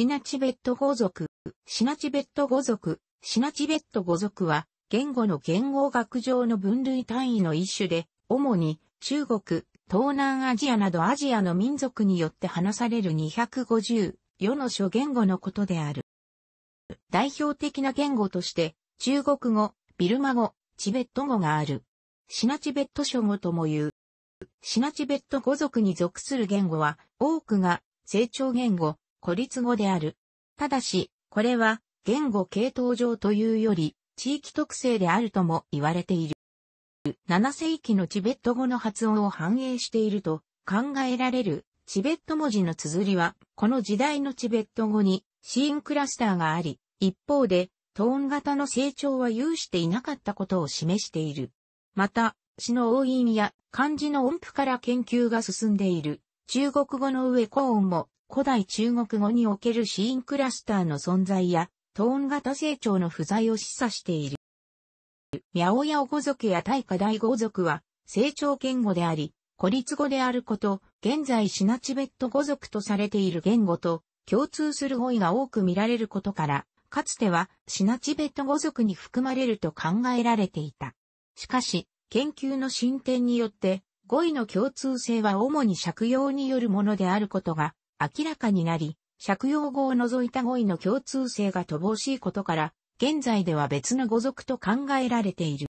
シナチベット語族、シナチベット語族、シナチベット語族は、言語の言語学上の分類単位の一種で、主に中国、東南アジアなどアジアの民族によって話される250、世の諸言語のことである。代表的な言語として、中国語、ビルマ語、チベット語がある。シナチベット諸語とも言う。シナチベット語族に属する言語は、多くが成長言語、孤立語である。ただし、これは言語系統上というより、地域特性であるとも言われている。7世紀のチベット語の発音を反映していると考えられるチベット文字の綴りは、この時代のチベット語にシーンクラスターがあり、一方で、トーン型の成長は有していなかったことを示している。また、詩の音韻や漢字の音符から研究が進んでいる。中国語の上高音も古代中国語におけるシーンクラスターの存在や、トーン型成長の不在を示唆している。ミャオヤオ語族や大化大語族は、成長言語であり、孤立語であること、現在シナチベット語族とされている言語と共通する語彙が多く見られることから、かつてはシナチベット語族に含まれると考えられていた。しかし、研究の進展によって、語彙の共通性は主に借用によるものであることが明らかになり、借用語を除いた語彙の共通性が乏しいことから、現在では別の語族と考えられている。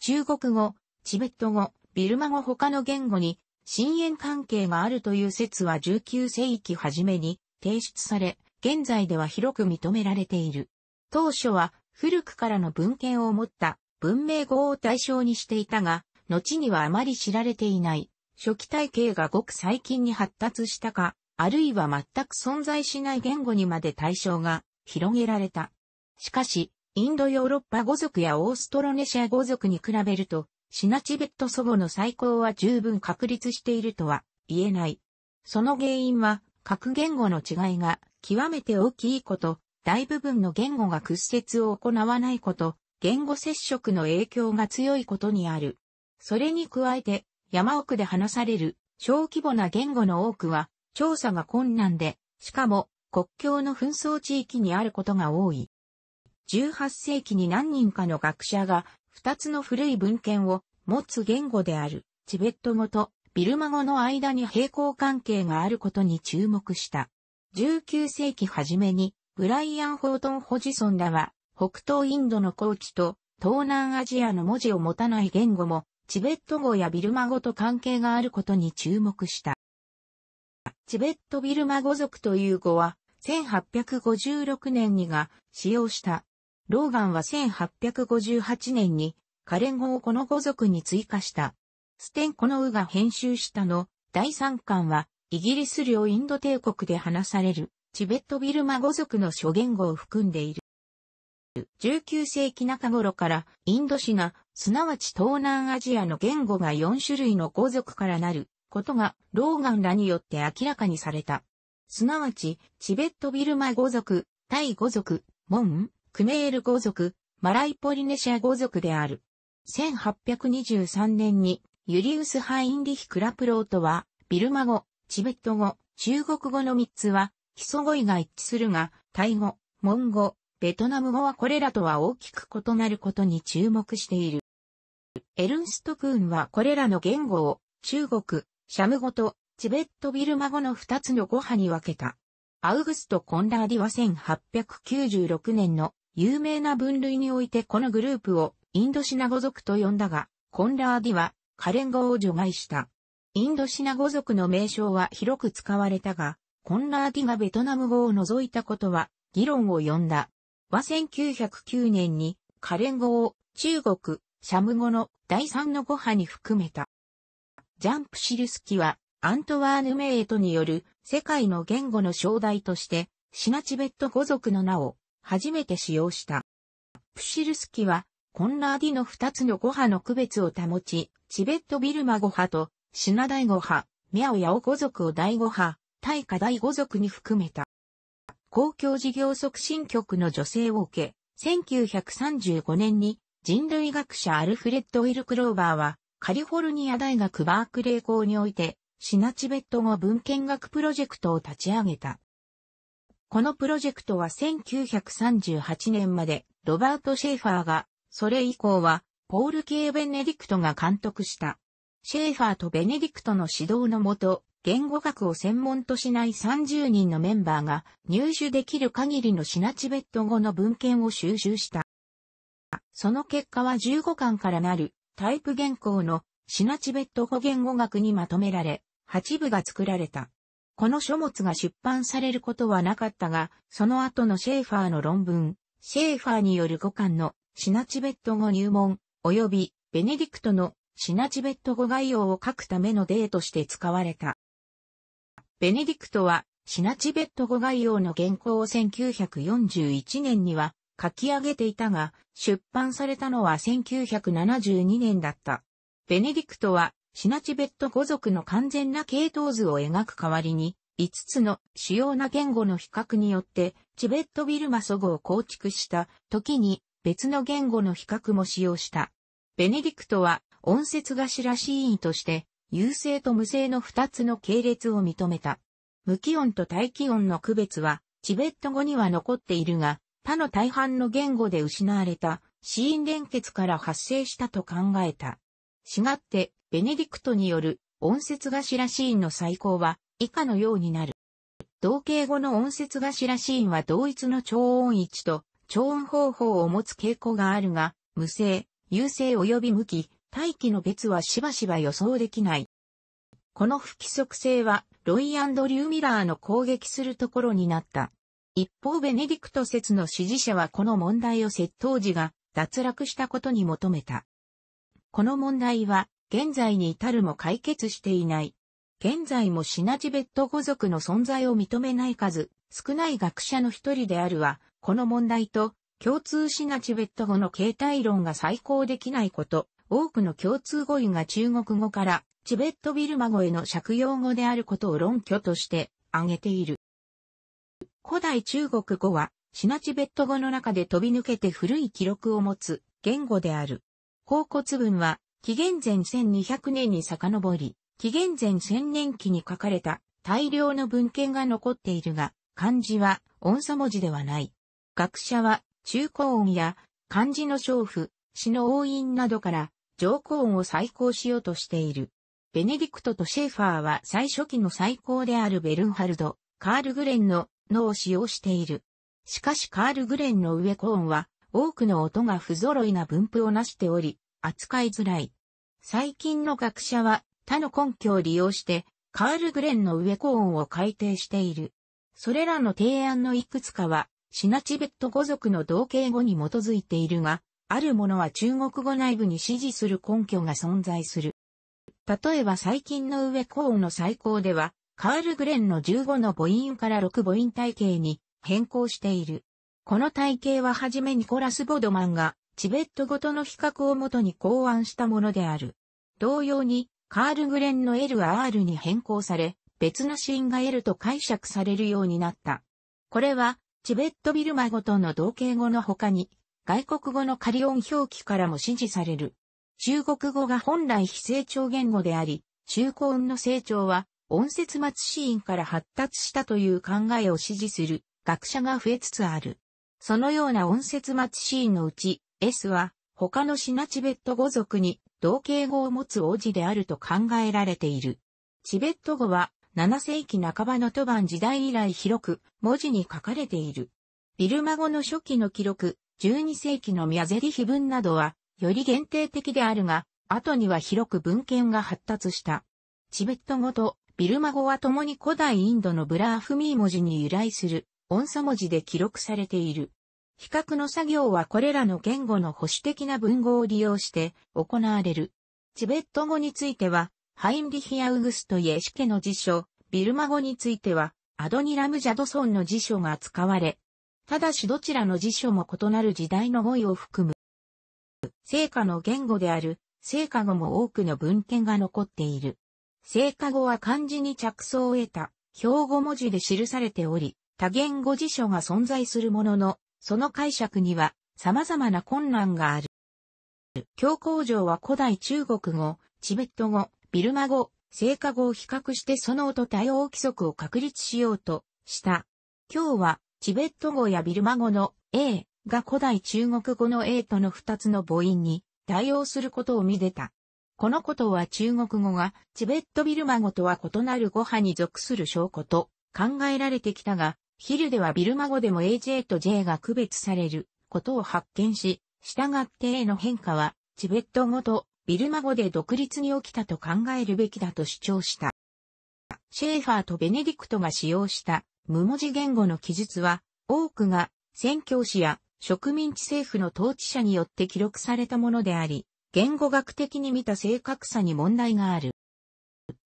中国語、チベット語、ビルマ語他の言語に、深淵関係があるという説は19世紀初めに提出され、現在では広く認められている。当初は古くからの文献を持った文明語を対象にしていたが、後にはあまり知られていない初期体系がごく最近に発達したか、あるいは全く存在しない言語にまで対象が広げられた。しかし、インドヨーロッパ語族やオーストロネシア語族に比べると、シナチベット祖母の最高は十分確立しているとは言えない。その原因は、各言語の違いが極めて大きいこと、大部分の言語が屈折を行わないこと、言語接触の影響が強いことにある。それに加えて、山奥で話される小規模な言語の多くは調査が困難で、しかも国境の紛争地域にあることが多い。18世紀に何人かの学者が2つの古い文献を持つ言語であるチベット語とビルマ語の間に平行関係があることに注目した。19世紀初めにブライアン・ホートン・ホジソンらは北東インドの高地と東南アジアの文字を持たない言語もチベット語やビルマ語と関係があることに注目した。チベットビルマ語族という語は、1856年にが使用した。ローガンは1858年に、カレン語をこの語族に追加した。ステンコのウが編集したの、第三巻は、イギリス領インド帝国で話される、チベットビルマ語族の諸言語を含んでいる。19世紀中頃からインドシナ、すなわち東南アジアの言語が4種類の語族からなることがローガンらによって明らかにされた。すなわち、チベットビルマ語族、タイ語族、モン、クメール語族、マライポリネシア語族である。1823年にユリウス・ハインリヒ・クラプロートは、ビルマ語、チベット語、中国語の3つは、基礎語以外一致するが、タイ語、モン語、ベトナム語はこれらとは大きく異なることに注目している。エルンストクーンはこれらの言語を中国、シャム語とチベットビルマ語の2つの語派に分けた。アウグスト・コンラーディは1896年の有名な分類においてこのグループをインドシナ語族と呼んだが、コンラーディはカレン語を除外した。インドシナ語族の名称は広く使われたが、コンラーディがベトナム語を除いたことは議論を呼んだ。和1909年に、カレン語を中国、シャム語の第3の語派に含めた。ジャンプシルスキは、アントワーヌ・メイトによる世界の言語の正題として、シナチベット語族の名を初めて使用した。プシルスキは、コンラーディの2つの語派の区別を保ち、チベット・ビルマ語派とシナ大語派、ミャオヤオ語族を第語派、大化大語族に含めた。公共事業促進局の助成を受け、1935年に人類学者アルフレッド・ウィル・クローバーは、カリフォルニア大学バークレー校において、シナチベット語文献学プロジェクトを立ち上げた。このプロジェクトは1938年までロバート・シェーファーが、それ以降はポール・ケイ・ベネディクトが監督した。シェーファーとベネディクトの指導のもと、言語学を専門としない30人のメンバーが入手できる限りのシナチベット語の文献を収集した。その結果は15巻からなるタイプ原稿のシナチベット語言語学にまとめられ、8部が作られた。この書物が出版されることはなかったが、その後のシェーファーの論文、シェーファーによる5巻のシナチベット語入門、及びベネディクトのシナチベット語概要を書くためのデーとして使われた。ベネディクトは、シナチベット語概要の原稿を1941年には書き上げていたが、出版されたのは1972年だった。ベネディクトは、シナチベット語族の完全な系統図を描く代わりに、5つの主要な言語の比較によって、チベットビルマ祖語を構築した時に、別の言語の比較も使用した。ベネディクトは、音節菓子らしいとして、有性と無性の二つの系列を認めた。無気音と大気音の区別は、チベット語には残っているが、他の大半の言語で失われた、死因連結から発生したと考えた。しがって、ベネディクトによる音節頭シーンの最高は以下のようになる。同型語の音節頭シーンは同一の超音域と超音方法を持つ傾向があるが、無性、有性及び無期、大気の別はしばしば予想できない。この不規則性は、ロイ・アンドリュー・ミラーの攻撃するところになった。一方ベネディクト説の支持者はこの問題を窃盗時が脱落したことに求めた。この問題は、現在に至るも解決していない。現在もシナチベット語族の存在を認めない数、少ない学者の一人であるは、この問題と、共通シナチベット語の形態論が再考できないこと、多くの共通語彙が中国語からチベットビルマ語への借用語であることを論拠として挙げている。古代中国語はシナチベット語の中で飛び抜けて古い記録を持つ言語である。甲骨文は紀元前1200年に遡り、紀元前1000年期に書かれた大量の文献が残っているが、漢字は音素文字ではない。学者は中高音や漢字の小譜、詩の応印などから上皇を再興しようとしている。ベネディクトとシェーファーは最初期の最高であるベルンハルド、カール・グレンの脳を使用している。しかしカール・グレンの上コーンは多くの音が不揃いな分布をなしており、扱いづらい。最近の学者は他の根拠を利用してカール・グレンの上コーンを改定している。それらの提案のいくつかはシナチベット語族の同型語に基づいているが、あるものは中国語内部に支持する根拠が存在する。例えば最近の上項の最高では、カール・グレンの15の母音から6母音体系に変更している。この体系ははじめニコラス・ボドマンがチベット語との比較をもとに考案したものである。同様に、カール・グレンの L は R に変更され、別のーンが L と解釈されるようになった。これは、チベットビルマ語との同型語の他に、外国語の仮音表記からも支持される。中国語が本来非成長言語であり、中古音の成長は音節末子音から発達したという考えを支持する学者が増えつつある。そのような音節末子音のうち、S は他のシナチベット語族に同型語を持つ王子であると考えられている。チベット語は7世紀半ばのトバン時代以来広く文字に書かれている。ビルマ語の初期の記録、12世紀のミアゼリヒ文などは、より限定的であるが、後には広く文献が発達した。チベット語とビルマ語は共に古代インドのブラーフミー文字に由来する音素文字で記録されている。比較の作業はこれらの言語の保守的な文語を利用して行われる。チベット語については、ハインリヒア・ウグスト・イエシケの辞書、ビルマ語については、アドニラム・ジャドソンの辞書が使われ、ただしどちらの辞書も異なる時代の語彙を含む。聖歌の言語である、聖歌語も多くの文献が残っている。聖歌語は漢字に着想を得た、標語文字で記されており、多言語辞書が存在するものの、その解釈には様々な困難がある。教皇上は古代中国語、チベット語、ビルマ語、聖歌語を比較してその音多様規則を確立しようとした。今日はチベット語やビルマ語の A が古代中国語の A との二つの母音に対応することを見出た。このことは中国語がチベットビルマ語とは異なる語派に属する証拠と考えられてきたが、ヒルではビルマ語でも AJ と J が区別されることを発見し、従って A の変化はチベット語とビルマ語で独立に起きたと考えるべきだと主張した。シェーファーとベネディクトが使用した無文字言語の記述は、多くが宣教師や植民地政府の統治者によって記録されたものであり、言語学的に見た正確さに問題がある。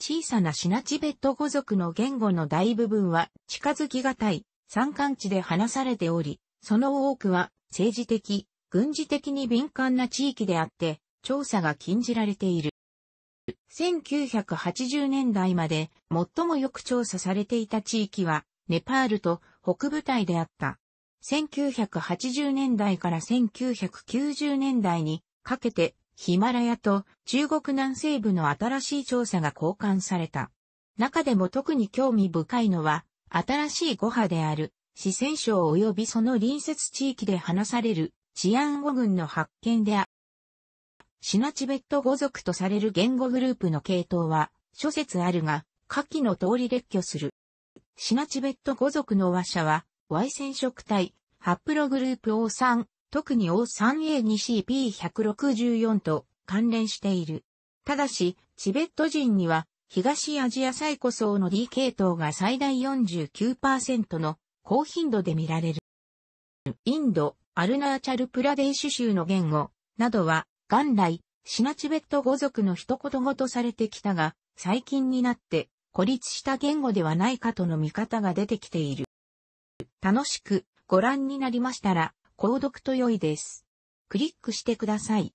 小さなシナチベット語族の言語の大部分は近づきがたい、山間地で話されており、その多くは政治的、軍事的に敏感な地域であって、調査が禁じられている。1980年代まで最もよく調査されていた地域はネパールと北部隊であった。1980年代から1990年代にかけてヒマラヤと中国南西部の新しい調査が交換された。中でも特に興味深いのは新しい語派である四川省及びその隣接地域で話される治安語群の発見である。シナチベット語族とされる言語グループの系統は諸説あるが、下記の通り列挙する。シナチベット語族の和社は、Y 染色体、ハプログループ O3、特に O3A2CP164 と関連している。ただし、チベット人には、東アジア最古層の D 系統が最大49%の高頻度で見られる。インド、アルナーチャルプラデーシュ州の言語などは、元来、シナチベット語族の一言語とされてきたが、最近になって、孤立した言語ではないかとの見方が出てきている。楽しくご覧になりましたら、購読と良いです。クリックしてください。